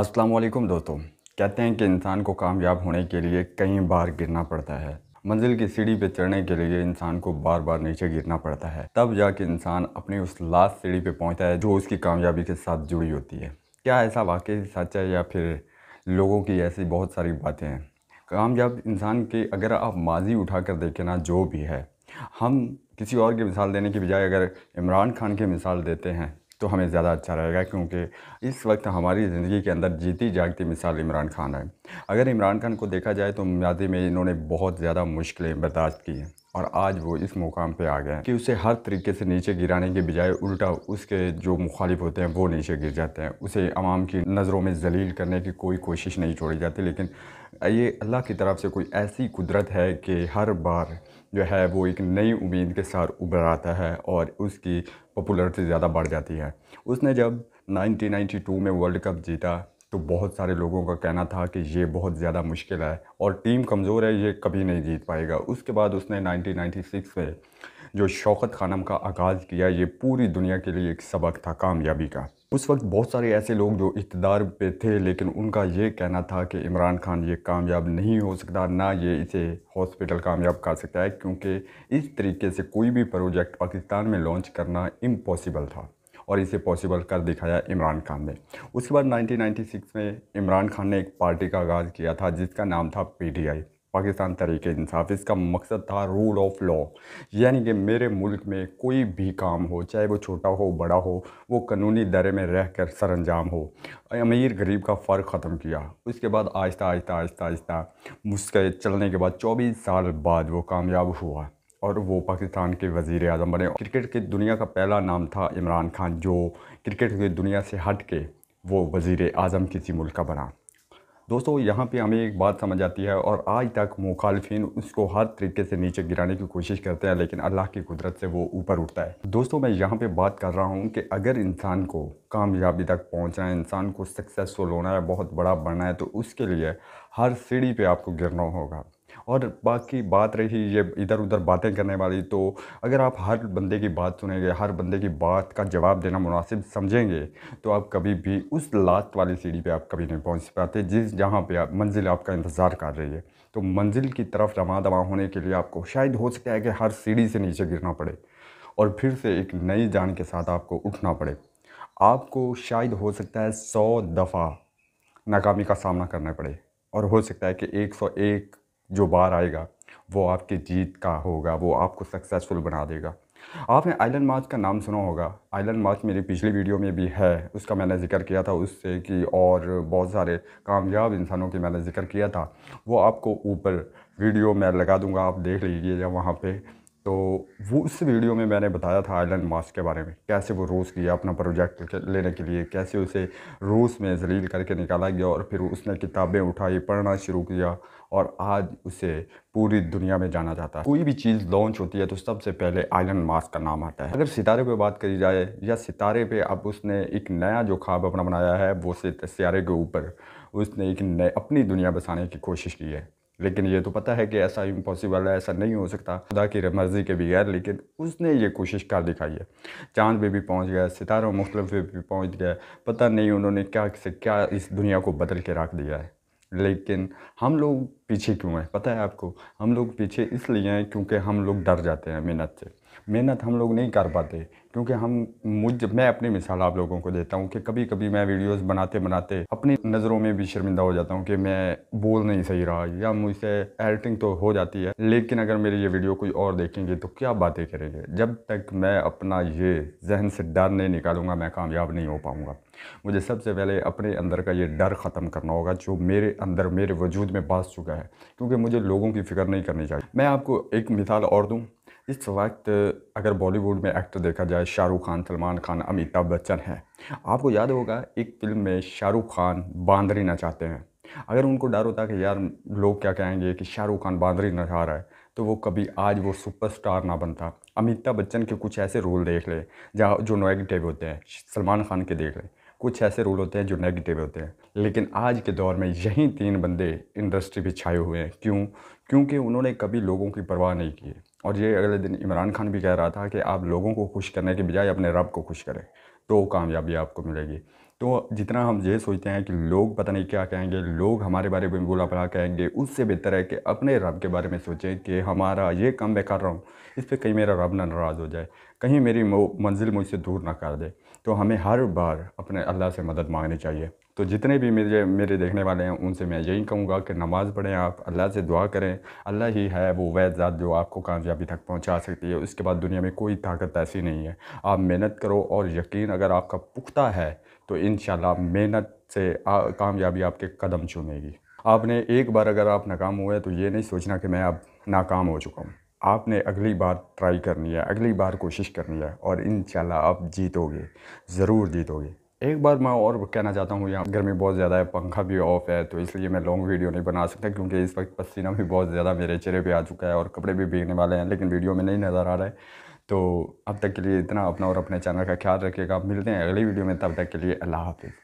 असलम दोस्तों कहते हैं कि इंसान को कामयाब होने के लिए कई बार गिरना पड़ता है मंजिल की सीढ़ी पे चढ़ने के लिए इंसान को बार बार नीचे गिरना पड़ता है तब जाके इंसान अपनी उस लास्ट सीढ़ी पे पहुंचता है जो उसकी कामयाबी के साथ जुड़ी होती है क्या ऐसा वाकई सच है या फिर लोगों की ऐसी बहुत सारी बातें हैं कामयाब इंसान के अगर आप माजी उठा कर देखें ना जो भी है हम किसी और की मिसाल देने की बजाय अगर इमरान खान की मिसाल देते हैं तो हमें ज़्यादा अच्छा रहेगा क्योंकि इस वक्त हमारी ज़िंदगी के अंदर जीती जागती मिसाल इमरान खान है अगर इमरान खान को देखा जाए तो माजी में इन्होंने बहुत ज़्यादा मुश्किलें बर्दाश्त की हैं और आज वो इस मुकाम पे आ गए कि उसे हर तरीके से नीचे गिराने के बजाय उल्टा उसके जो मुखालिफ होते हैं वो नीचे गिर जाते हैं उसे आवाम की नज़रों में जलील करने की कोई कोशिश नहीं छोड़ी जाती लेकिन ये अल्लाह की तरफ से कोई ऐसी कुदरत है कि हर बार जो है वो एक नई उम्मीद के साथ उभर आता है और उसकी पॉपुलरिटी ज़्यादा बढ़ जाती है उसने जब 1992 में वर्ल्ड कप जीता तो बहुत सारे लोगों का कहना था कि ये बहुत ज़्यादा मुश्किल है और टीम कमज़ोर है ये कभी नहीं जीत पाएगा उसके बाद उसने 1996 में जो शौकत खानम का आगाज़ किया ये पूरी दुनिया के लिए एक सबक था कामयाबी का उस वक्त बहुत सारे ऐसे लोग जो इकतदार पे थे लेकिन उनका ये कहना था कि इमरान खान ये कामयाब नहीं हो सकता ना ये इसे हॉस्पिटल कामयाब कर सकता है क्योंकि इस तरीके से कोई भी प्रोजेक्ट पाकिस्तान में लॉन्च करना इम्पॉसिबल था और इसे पॉसिबल कर दिखाया इमरान खान ने उसके बाद 1996 में इमरान खान ने एक पार्टी का आगाज़ किया था जिसका नाम था पीडीआई पाकिस्तान तरीके इंसाफ इसका मकसद था रूल ऑफ लॉ यानी कि मेरे मुल्क में कोई भी काम हो चाहे वो छोटा हो बड़ा हो वो कानूनी दायरे में रह कर सर अंजाम हो अमीर गरीब का फ़र्क ख़त्म किया उसके बाद आहिस्ता आहिस्ता आहिस्ता आहिस्ता मुस्के चलने के बाद चौबीस साल बाद वो कामयाब हुआ और वो पाकिस्तान के वज़ी अजम बने क्रिकेट की दुनिया का पहला नाम था इमरान खान जो क्रिकेट की दुनिया से हट के वो वज़ी अजम किसी मुल्क का बना दोस्तों यहाँ पे हमें एक बात समझ आती है और आज तक मुखालफी उसको हर तरीके से नीचे गिराने की कोशिश करते हैं लेकिन अल्लाह की कुदरत से वो ऊपर उठता है दोस्तों मैं यहाँ पे बात कर रहा हूँ कि अगर इंसान को कामयाबी तक पहुँचना है इंसान को सक्सेसफुल होना है बहुत बड़ा बनना है तो उसके लिए हर सीढ़ी पर आपको गिरना होगा और बाकी बात रही ये इधर उधर बातें करने वाली तो अगर आप हर बंदे की बात सुनेंगे हर बंदे की बात का जवाब देना मुनासिब समझेंगे तो आप कभी भी उस लात वाली सीढ़ी पे आप कभी नहीं पहुंच पाते जिस जहाँ पे आप मंजिल आपका इंतज़ार कर रही है तो मंजिल की तरफ रवा दवा होने के लिए आपको शायद हो सकता है कि हर सीढ़ी से नीचे गिरना पड़े और फिर से एक नई जान के साथ आपको उठना पड़े आपको शायद हो सकता है सौ दफ़ा नाकामी का सामना करना पड़े और हो सकता है कि एक सौ एक जो बार आएगा वो आपके जीत का होगा वो आपको सक्सेसफुल बना देगा आपने आइलैंड मार्च का नाम सुना होगा आइलैंड मार्च मेरी पिछली वीडियो में भी है उसका मैंने जिक्र किया था उससे कि और बहुत सारे कामयाब इंसानों के मैंने जिक्र किया था वो आपको ऊपर वीडियो मैं लगा दूंगा आप देख लीजिएगा वहाँ पे तो वो उस वीडियो में मैंने बताया था आयलन मास्क के बारे में कैसे वो रोस लिया अपना प्रोजेक्ट लेने के लिए कैसे उसे रूस में जलील करके निकाला गया और फिर उसने किताबें उठाई पढ़ना शुरू किया और आज उसे पूरी दुनिया में जाना जाता है कोई भी चीज़ लॉन्च होती है तो सबसे पहले आयलन मास्क का नाम आता है अगर सितारे पे बात करी जाए या सितारे पे अब उसने एक नया जो ख्वाब अपना बनाया है वो सितारे के ऊपर उसने एक नए अपनी दुनिया बसाने की कोशिश की है लेकिन ये तो पता है कि ऐसा इम्पॉसिबल है ऐसा नहीं हो सकता खुदा की मर्जी के बगैर लेकिन उसने ये कोशिश कर दिखाई है चांद पे भी पहुंच गया सितारों मुख्तलिफ पे भी पहुंच गया पता नहीं उन्होंने क्या से क्या इस दुनिया को बदल के रख दिया है लेकिन हम लोग पीछे क्यों हैं पता है आपको हम लोग पीछे इसलिए हैं क्योंकि हम लोग डर जाते हैं मेहनत से मेहनत हम लोग नहीं कर पाते क्योंकि हम मुझ मैं अपनी मिसाल आप लोगों को देता हूँ कि कभी कभी मैं वीडियोस बनाते बनाते अपनी नज़रों में भी शर्मिंदा हो जाता हूँ कि मैं बोल नहीं सही रहा या मुझसे एडिटिंग तो हो जाती है लेकिन अगर मेरी ये वीडियो कोई और देखेंगे तो क्या बातें करेंगे जब तक मैं अपना ये जहन से डर नहीं निकालूंगा मैं कामयाब नहीं हो पाऊँगा मुझे सबसे पहले अपने अंदर का ये डर ख़त्म करना होगा जो मेरे अंदर मेरे वजूद में बस चुका है क्योंकि मुझे लोगों की फ़िक्र नहीं करनी चाहिए मैं आपको एक मिसाल और दूँ इस वक्त अगर बॉलीवुड में एक्टर देखा जाए शाहरुख खान सलमान खान अमिताभ बच्चन हैं आपको याद होगा एक फिल्म में शाहरुख खान बांदरी नचाते हैं अगर उनको डर होता कि यार लोग क्या कहेंगे कि शाहरुख खान बांदरी नचा रहा है तो वो कभी आज वो सुपरस्टार ना बनता अमिताभ बच्चन के कुछ ऐसे रोल देख ले जहाँ जो नेगेटिव होते हैं सलमान खान के देख ले कुछ ऐसे रोल होते हैं जो नेगेटिव होते हैं लेकिन आज के दौर में यही तीन बंदे इंडस्ट्री पर छाए हुए हैं क्यों क्योंकि उन्होंने कभी लोगों की परवाह नहीं की और ये अगले दिन इमरान खान भी कह रहा था कि आप लोगों को खुश करने के बजाय अपने रब को खुश करें तो कामयाबी आपको मिलेगी तो जितना हम ये सोचते हैं कि लोग पता नहीं क्या कहेंगे लोग हमारे बारे में बोला भला कहेंगे उससे बेहतर है कि अपने रब के बारे में सोचें कि हमारा ये काम मैं कर रहा हूँ इस पर कहीं मेरा रब ना नाराज़ हो जाए कहीं मेरी मंजिल मुझसे दूर ना कर दे तो हमें हर बार अपने अल्लाह से मदद मांगनी चाहिए तो जितने भी मेरे मेरे देखने वाले हैं उनसे मैं यही कहूँगा कि नमाज़ पढ़ें आप अल्लाह से दुआ करें अल्लाह ही है वो वैद ज़ात जो आपको कामयाबी तक पहुँचा सकती है उसके बाद दुनिया में कोई ताकत ऐसी नहीं है आप मेहनत करो और यकीन अगर आपका पुख्ता है तो इन मेहनत से कामयाबी आपके कदम चूमेगी आपने एक बार अगर आप नाकाम हुए तो ये नहीं सोचना कि मैं अब नाकाम हो चुका हूँ आपने अगली बार ट्राई करनी है अगली बार कोशिश करनी है और इन आप जीतोगे ज़रूर जीतोगे एक बार मैं और कहना चाहता हूँ यहाँ गर्मी बहुत ज़्यादा है पंखा भी ऑफ है तो इसलिए मैं लॉन्ग वीडियो नहीं बना सकता क्योंकि इस वक्त पसीना भी बहुत ज़्यादा मेरे चेहरे पे आ चुका है और कपड़े भी भीगने वाले हैं लेकिन वीडियो में नहीं नज़र आ रहा है तो अब तक के लिए इतना अपना और अपने चैनल का ख्याल रखिएगा मिलते हैं अगली वीडियो में तब तक के लिए अल्लाह हाफिज़